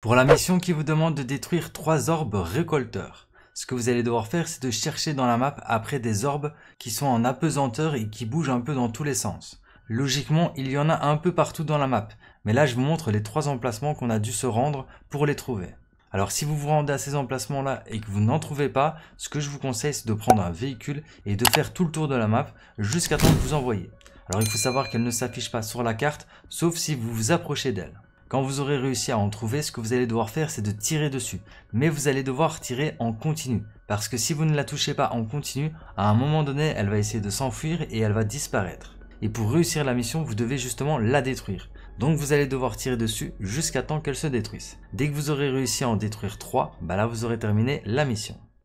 Pour la mission qui vous demande de détruire trois orbes récolteurs, ce que vous allez devoir faire c'est de chercher dans la map après des orbes qui sont en apesanteur et qui bougent un peu dans tous les sens. Logiquement, il y en a un peu partout dans la map, mais là je vous montre les trois emplacements qu'on a dû se rendre pour les trouver. Alors si vous vous rendez à ces emplacements là et que vous n'en trouvez pas, ce que je vous conseille c'est de prendre un véhicule et de faire tout le tour de la map jusqu'à temps que vous en Alors il faut savoir qu'elle ne s'affiche pas sur la carte, sauf si vous vous approchez d'elle. Quand vous aurez réussi à en trouver, ce que vous allez devoir faire, c'est de tirer dessus. Mais vous allez devoir tirer en continu. Parce que si vous ne la touchez pas en continu, à un moment donné, elle va essayer de s'enfuir et elle va disparaître. Et pour réussir la mission, vous devez justement la détruire. Donc vous allez devoir tirer dessus jusqu'à temps qu'elle se détruise. Dès que vous aurez réussi à en détruire 3, bah là vous aurez terminé la mission.